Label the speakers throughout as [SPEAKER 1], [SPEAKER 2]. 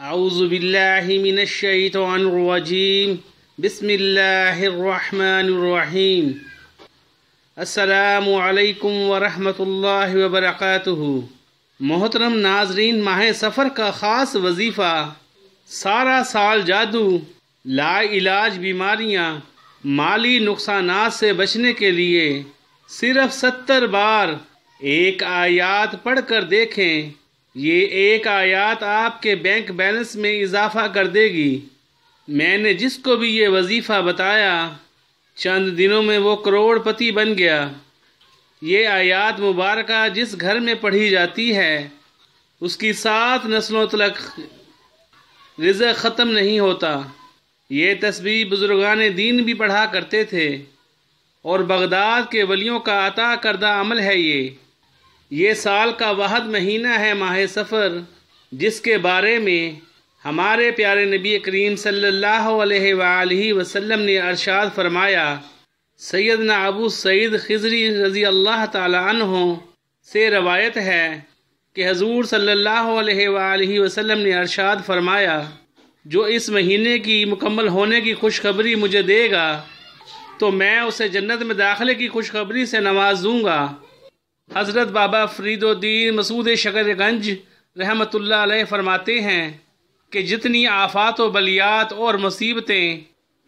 [SPEAKER 1] أعوذ بالله من الشيطان الرجيم بسم الله الرحمن الرحيم अस्सलाम वालेकुम वरहमतुल्लाहि व बरकातुहू मोहतरम नाजरीन माह सफ़र का ख़ास वजीफ़ा सारा साल जादू लाइलाज बीमारियाँ माली नुकसान से बचने के लिए सिर्फ सत्तर बार एक आयात पढ़कर देखें ये एक आयत आपके बैंक बैलेंस में इजाफा कर देगी मैंने जिसको भी ये वजीफ़ा बताया चंद दिनों में वो करोड़पति बन गया ये आयत मुबारक जिस घर में पढ़ी जाती है उसकी सात नस्लों तलक रज़ ख़त्म नहीं होता ये तस्वीर बुज़ुर्गान दीन भी पढ़ा करते थे और बगदाद के वलियों का अता करदा अमल है ये ये साल का वाहद महीना है माह सफ़र जिसके बारे में हमारे प्यारे नबी करीम सल्लल्लाहु अलैहि वसल्लम ने अरशाद फरमाया सैदना अबू सईद खजरी रज़ी अल्लाह तहों से रवायत है कि हजूर सल्ला अलैहि वसल्लम ने अरशाद फरमाया जो इस महीने की मुकम्मल होने की खुशखबरी मुझे देगा तो मैं उसे जन्नत में दाखिले की खुशखबरी से नवाज दूँगा हज़रत बाबा फरीदुद्दीन मसूद शकरगंज रहमतुल्लाह अलैह फरमाते हैं कि जितनी आफात व बलियात और मुसीबतें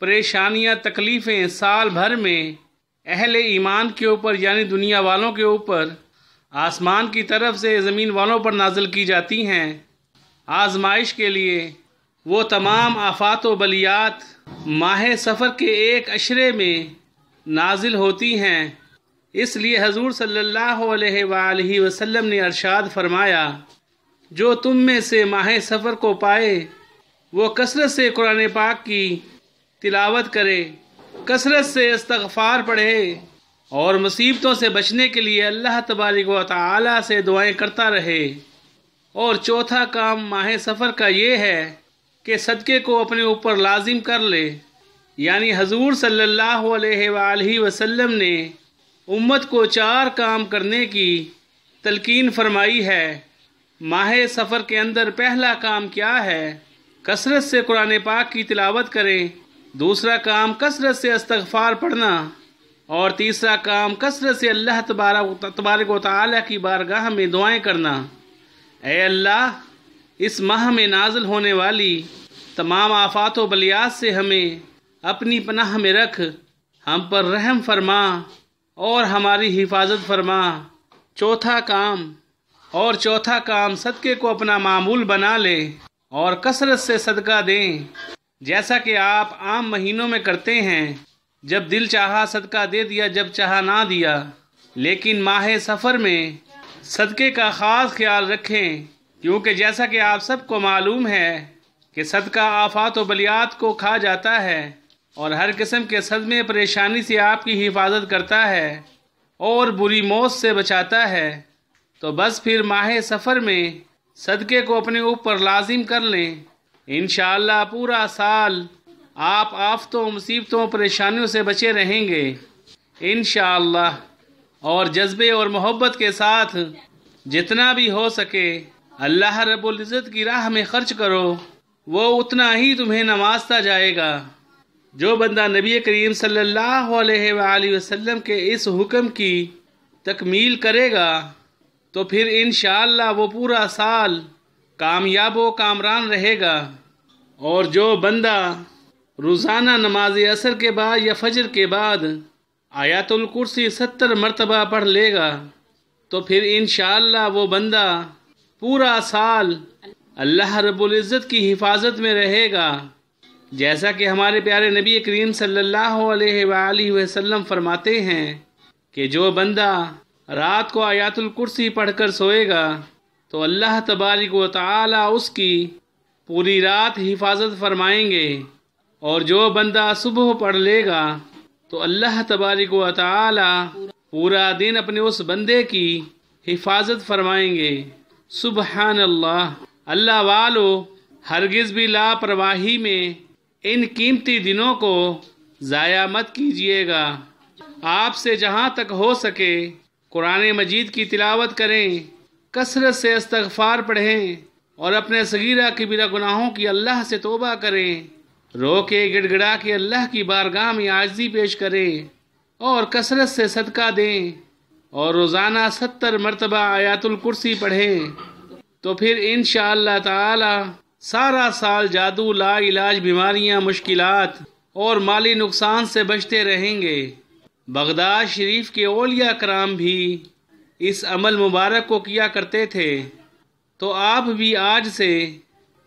[SPEAKER 1] परेशानियां तकलीफ़ें साल भर में अहल ईमान के ऊपर यानी दुनिया वालों के ऊपर आसमान की तरफ से ज़मीन वालों पर नाजिल की जाती हैं आजमाइश के लिए वो तमाम आफात व बलियात माह सफ़र के एक अशरे में नाजिल होती हैं इसलिए हजूर सल्ला अलैहि वसल्लम ने अरशाद फरमाया जो तुम में से माह सफ़र को पाए वो कसरत से कुरान पाक की तिलावत करे कसरत से इस्तफार पढ़े और मुसीबतों से बचने के लिए अल्लाह तबारक व से दुआएं करता रहे और चौथा काम माह सफ़र का ये है कि सदक़े को अपने ऊपर लाजिम कर ले यानी हजूर सल्लल्लाहु अलैहि वसल्लम ने उम्मत को चार काम करने की तलकीन फरमाई है माह सफ़र के अंदर पहला काम क्या है कसरत से कुरान पाक की तिलावत करें दूसरा काम कसरत से अस्तगफार पढ़ना और तीसरा काम कसरत से अल्लाह तबारा तबारक वाली की बारगाह में दुआएं करना ए अल्लाह इस माह में नाजल होने वाली तमाम आफात बलियात से हमें अपनी पनाह में रख हम पर रहम फरमा और हमारी हिफाजत फरमा चौथा काम और चौथा काम सदक़े को अपना मामूल बना ले और कसरत से सदका दें जैसा कि आप आम महीनों में करते हैं जब दिल चाहा सदका दे दिया जब चाहा ना दिया लेकिन माह सफ़र में सदक़े का ख़ास ख्याल रखें क्योंकि जैसा कि आप सबको मालूम है कि सदका आफात व बलियात को खा जाता है और हर किस्म के सदमे परेशानी से आपकी हिफाजत करता है और बुरी मौत से बचाता है तो बस फिर माह सफ़र में सदक़े को अपने ऊपर लाजिम कर लें इन पूरा साल आप आफतों मुसीबतों परेशानियों से बचे रहेंगे इन और जज्बे और मोहब्बत के साथ जितना भी हो सके अल्लाह रबुल्ज़त की राह में ख़र्च करो वो उतना ही तुम्हें नवाजता जाएगा जो बंदा नबी करीम सल्लल्लाहु अलैहि वसल्लम के इस हुक्म की तकमील करेगा तो फिर इन वो पूरा साल कामयाब व कामरान रहेगा और जो बंदा रोज़ाना नमाज असर के बाद या फजर के बाद आयातुल कुर्सी सत्तर मरतबा पढ़ लेगा तो फिर इन वो बंदा पूरा साल अल्लाह रबुल्जत की हिफाजत में रहेगा जैसा कि हमारे प्यारे नबी करीम सल्लल्लाहु अलैहि वसल्लम फरमाते हैं कि जो बंदा रात को आयातुल कुर्सी पढ़कर सोएगा तो अल्लाह तबारिक व ताली उसकी पूरी रात हिफाजत फरमाएंगे और जो बंदा सुबह पढ़ लेगा तो अल्लाह तबारिक व ताली पूरा दिन अपने उस बंदे की हिफाजत फरमाएंगे सुबहान अल्लाह अल्लाह वालो हरगिज़ भी लापरवाही में इन कीमती दिनों को ज़ाया मत कीजिएगा आपसे जहाँ तक हो सके कुरान मजीद की तिलावत करें कसरत से इस्तगफार पढ़ें और अपने सगीरा बिना गुनाहों की अल्लाह से तोबा करें रो के गिड़गड़ा के अल्लाह की बारगाह में आजी पेश करें और कसरत से सदका दें और रोज़ाना सत्तर मरतबा आयातुल कुर्सी पढ़ें तो फिर इन ताला सारा साल जादू ला इलाज बीमारियां मुश्किलात और माली नुकसान से बचते रहेंगे बगदाद शरीफ के ओलिया कराम भी इस अमल मुबारक को किया करते थे तो आप भी आज से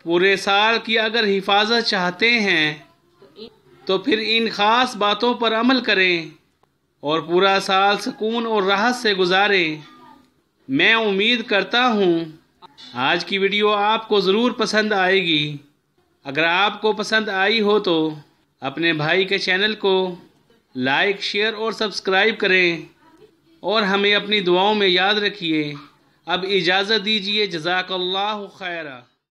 [SPEAKER 1] पूरे साल की अगर हिफाजत चाहते हैं तो फिर इन ख़ास बातों पर अमल करें और पूरा साल सुकून और राहत से गुजारें मैं उम्मीद करता हूँ आज की वीडियो आपको ज़रूर पसंद आएगी अगर आपको पसंद आई हो तो अपने भाई के चैनल को लाइक शेयर और सब्सक्राइब करें और हमें अपनी दुआओं में याद रखिए अब इजाज़त दीजिए जजाकल्ला खैरा